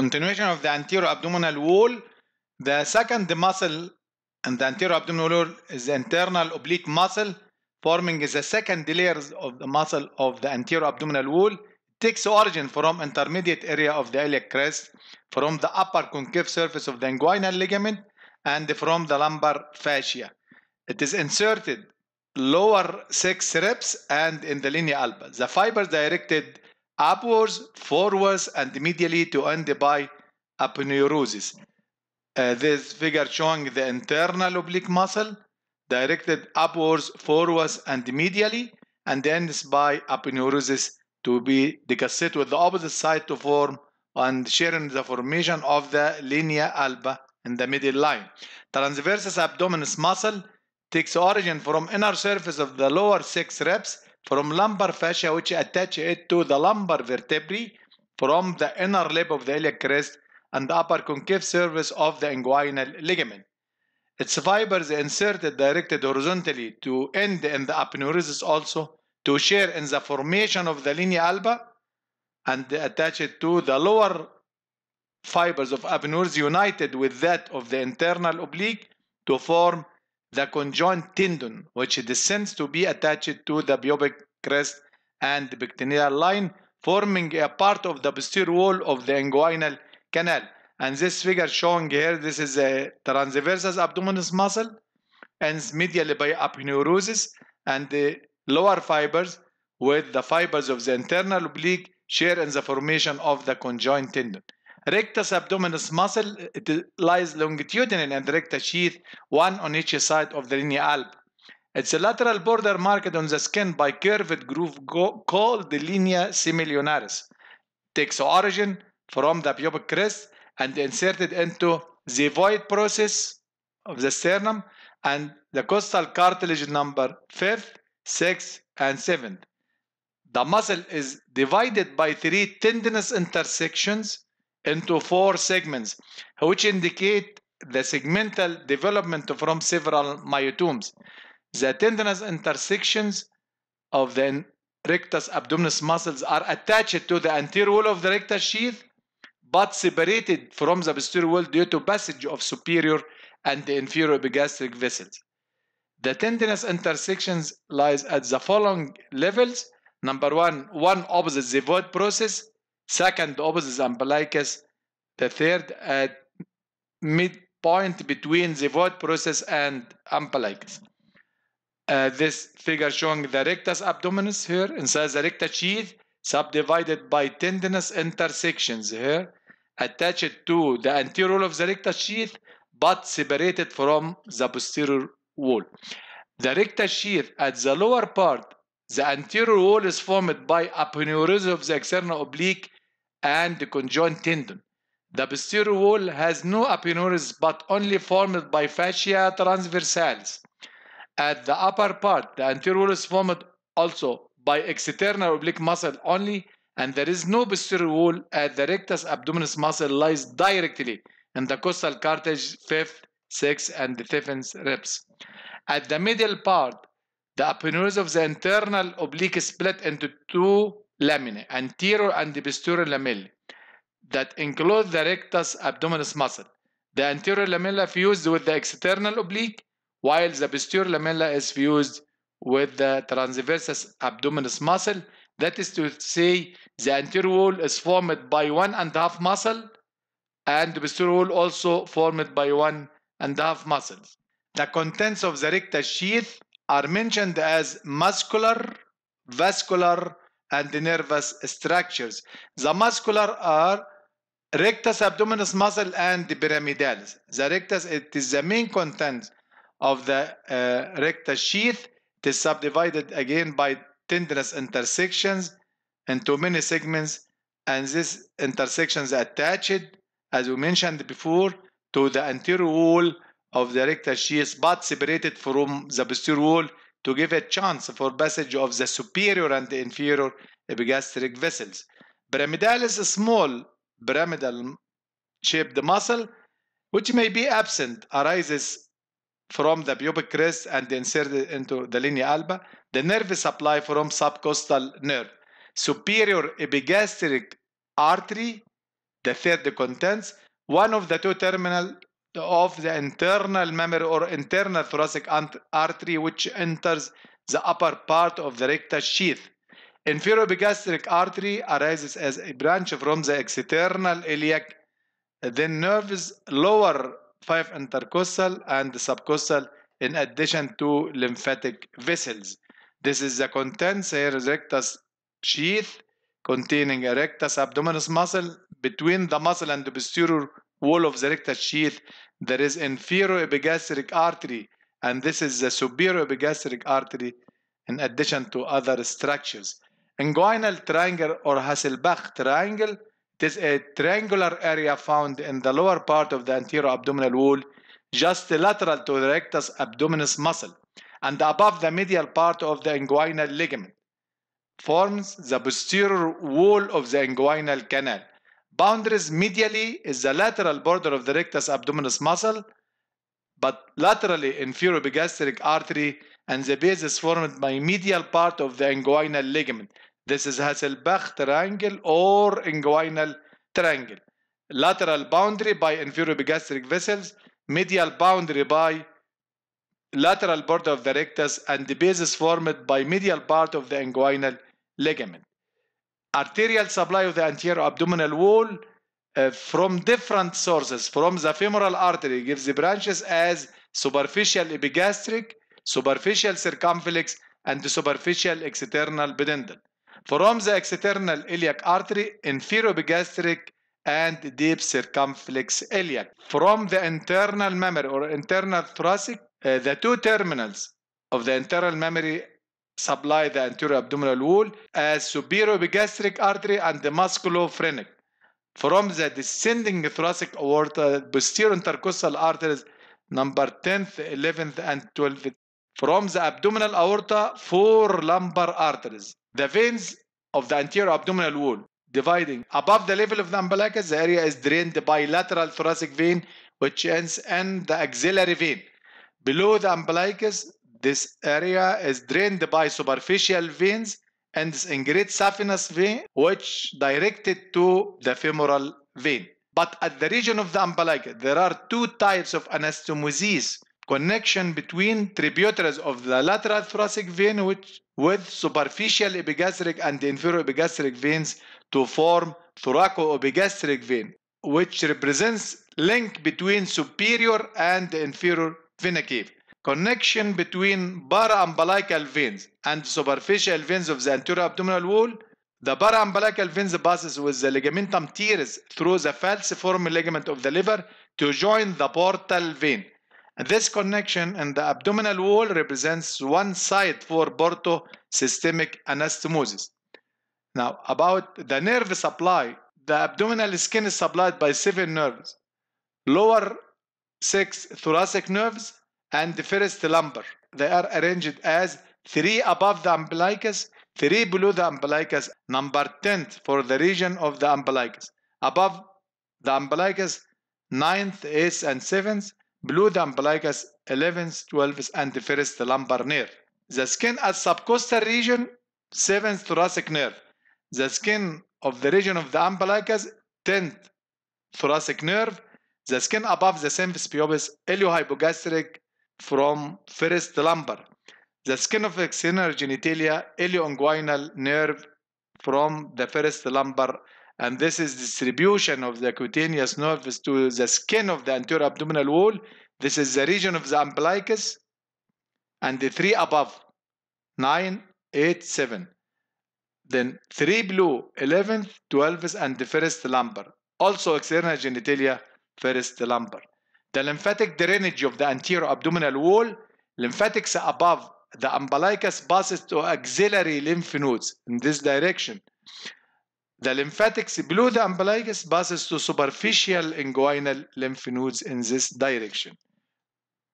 Continuation of the anterior abdominal wall. The second muscle and the anterior abdominal wall is the internal oblique muscle forming the second layers of the muscle of the anterior abdominal wall. It takes origin from intermediate area of the iliac crest, from the upper concave surface of the inguinal ligament, and from the lumbar fascia. It is inserted lower six ribs and in the linea alba. The fibers directed upwards, forwards, and medially to end by aponeurosis. Uh, this figure showing the internal oblique muscle directed upwards, forwards, and medially, and ends by aponeurosis to be decussate with the opposite side to form and sharing the formation of the linea alba in the middle line. Transversus abdominis muscle takes origin from inner surface of the lower six reps from lumbar fascia which attach it to the lumbar vertebrae from the inner lip of the iliac crest and the upper concave surface of the inguinal ligament. Its fibers inserted directed horizontally to end in the aponeurosis also to share in the formation of the linea alba and attached to the lower fibers of aponeurosis united with that of the internal oblique to form the conjoint tendon, which descends to be attached to the pubic crest and the line, forming a part of the posterior wall of the inguinal canal. And this figure showing here, this is a transversus abdominis muscle, ends medially by aponeurosis, and the lower fibers with the fibers of the internal oblique share in the formation of the conjoint tendon. Rectus abdominis muscle lies longitudinally and rectus sheath, one on each side of the linea alba. Its lateral border marked on the skin by curved groove called the linea semilunaris. Takes origin from the pubic crest and inserted into the void process of the sternum and the costal cartilage number 5th, 6th, and 7th. The muscle is divided by three tendinous intersections into four segments, which indicate the segmental development from several myotomes. The tendinous intersections of the rectus abdominis muscles are attached to the anterior wall of the rectus sheath, but separated from the posterior wall due to passage of superior and inferior epigastric vessels. The tendinous intersections lies at the following levels. Number one, one opposite the void process, second opposite umbilicus, the third at uh, midpoint between the void process and umbilicus. Uh, this figure showing the rectus abdominis here inside the rectus sheath subdivided by tendinous intersections here attached to the anterior of the rectus sheath but separated from the posterior wall. The rectus sheath at the lower part, the anterior wall is formed by aponeurosis of the external oblique and the conjoint tendon. The posterior wall has no appennages but only formed by fascia transversalis. At the upper part, the anterior wall is formed also by external oblique muscle only, and there is no posterior wall At the rectus abdominis muscle lies directly in the costal cartilage, fifth, sixth, and the seventh ribs. At the medial part, the appennages of the internal oblique split into two laminae, anterior and posterior lamellae, that include the rectus abdominis muscle. The anterior lamella fused with the external oblique, while the posterior lamella is fused with the transversus abdominis muscle. That is to say, the anterior wall is formed by one and a half muscle, and the posterior wall also formed by one and a half muscles. The contents of the rectus sheath are mentioned as muscular, vascular, and the nervous structures. The muscular are rectus abdominis muscle and the pyramidalis. The rectus it is the main content of the uh, rectus sheath. It is subdivided again by tendinous intersections into many segments and these intersections attached as we mentioned before to the anterior wall of the rectus sheath but separated from the posterior wall to give a chance for passage of the superior and the inferior epigastric vessels. Pyramidalis is small pyramidal shaped muscle which may be absent arises from the pubic crest and inserted into the linea alba. The nerve supply from subcostal nerve, superior epigastric artery, the third contents, one of the two terminal of the internal memory or internal thoracic artery which enters the upper part of the rectus sheath. Inferior gastric artery arises as a branch from the external iliac, then nerves lower five intercostal and subcostal in addition to lymphatic vessels. This is the contents of rectus sheath containing a rectus abdominis muscle between the muscle and the posterior wall of the rectus sheath there is inferior epigastric artery, and this is the superior epigastric artery in addition to other structures. Inguinal triangle or Hasselbach triangle it is a triangular area found in the lower part of the anterior abdominal wall, just lateral to the rectus abdominis muscle, and above the medial part of the inguinal ligament. Forms the posterior wall of the inguinal canal. Boundaries medially is the lateral border of the rectus abdominis muscle, but laterally inferior epigastric artery and the base is formed by medial part of the inguinal ligament. This is Hasselbach triangle or inguinal triangle. Lateral boundary by inferior epigastric vessels, medial boundary by lateral border of the rectus and the base is formed by medial part of the inguinal ligament arterial supply of the anterior abdominal wall uh, from different sources, from the femoral artery, gives the branches as superficial epigastric, superficial circumflex, and the superficial external pedendal. From the external iliac artery, inferior epigastric and deep circumflex iliac. From the internal mammary or internal thoracic, uh, the two terminals of the internal mammary supply the anterior abdominal wall as superoepigastric artery and the musculophrenic. From the descending thoracic aorta, posterior intercostal arteries number 10th, 11th, and 12th. From the abdominal aorta, four lumbar arteries. The veins of the anterior abdominal wall dividing above the level of the umbilicus, the area is drained by lateral thoracic vein, which ends in the axillary vein. Below the umbilicus, this area is drained by superficial veins and great saphenous vein, which directed to the femoral vein. But at the region of the umbilical, there are two types of anastomosis connection between tributaries of the lateral thoracic vein which, with superficial epigastric and inferior epigastric veins to form thoracoepigastric vein, which represents link between superior and inferior vena cava. Connection between paraumbilical veins and superficial veins of the anterior abdominal wall. The paraumbilical veins passes with the ligamentum teres through the falciform ligament of the liver to join the portal vein. This connection in the abdominal wall represents one site for portal systemic anastomosis. Now, about the nerve supply, the abdominal skin is supplied by seven nerves. Lower six thoracic nerves, and the first lumbar. They are arranged as three above the umbilicus, three below the umbilicus, number 10 for the region of the umbilicus. Above the umbilicus, 9th, 8th, and 7th, below the umbilicus, 11th, 12th, and the first lumbar nerve. The skin at subcostal region, 7th thoracic nerve. The skin of the region of the umbilicus, 10th thoracic nerve. The skin above the symphysis pubis, iliohypogastric from first lumbar. The skin of external genitalia ilioinguinal nerve from the first lumbar and this is distribution of the cutaneous nerves to the skin of the anterior abdominal wall. This is the region of the umbilicus and the three above, 9, 8, 7. Then 3 blue, 11th, 12th, and the first lumbar. Also external genitalia, first lumbar. The lymphatic drainage of the anterior abdominal wall, lymphatics above the umbilicus passes to axillary lymph nodes in this direction. The lymphatics below the umbilicus passes to superficial inguinal lymph nodes in this direction.